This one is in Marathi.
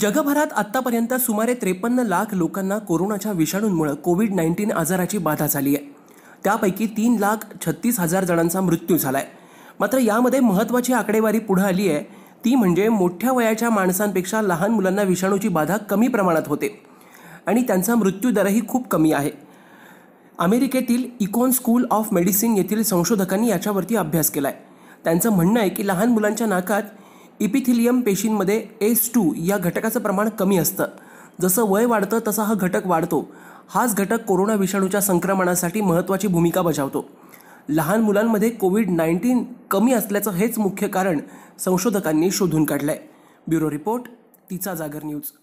जगभरात आतापर्यंत सुमारे त्रेपन्न लाख लोकांना कोरोनाच्या विषाणूंमुळे कोविड नाईन्टीन आजाराची बाधा झाली आहे त्यापैकी तीन लाख छत्तीस हजार जणांचा मृत्यू झाला आहे मात्र यामध्ये महत्त्वाची आकडेवारी पुढं आली आहे ती म्हणजे मोठ्या वयाच्या माणसांपेक्षा लहान मुलांना विषाणूची बाधा कमी प्रमाणात होते आणि त्यांचा मृत्यूदरही खूप कमी आहे अमेरिकेतील इकॉन स्कूल ऑफ मेडिसिन येथील संशोधकांनी याच्यावरती अभ्यास केला आहे त्यांचं म्हणणं आहे की लहान मुलांच्या नाकात इपिथिलियम पेशींमध्ये एस टू या घटकाचं प्रमाण कमी असतं जसं वय वाढतं तसा हा घटक वाढतो हाच घटक कोरोना विषाणूच्या संक्रमणासाठी महत्त्वाची भूमिका बजावतो लहान मुलांमध्ये कोविड नाईन्टीन कमी असल्याचं हेच मुख्य कारण संशोधकांनी शोधून काढलं आहे ब्युरो रिपोर्ट तिचा जागर न्यूज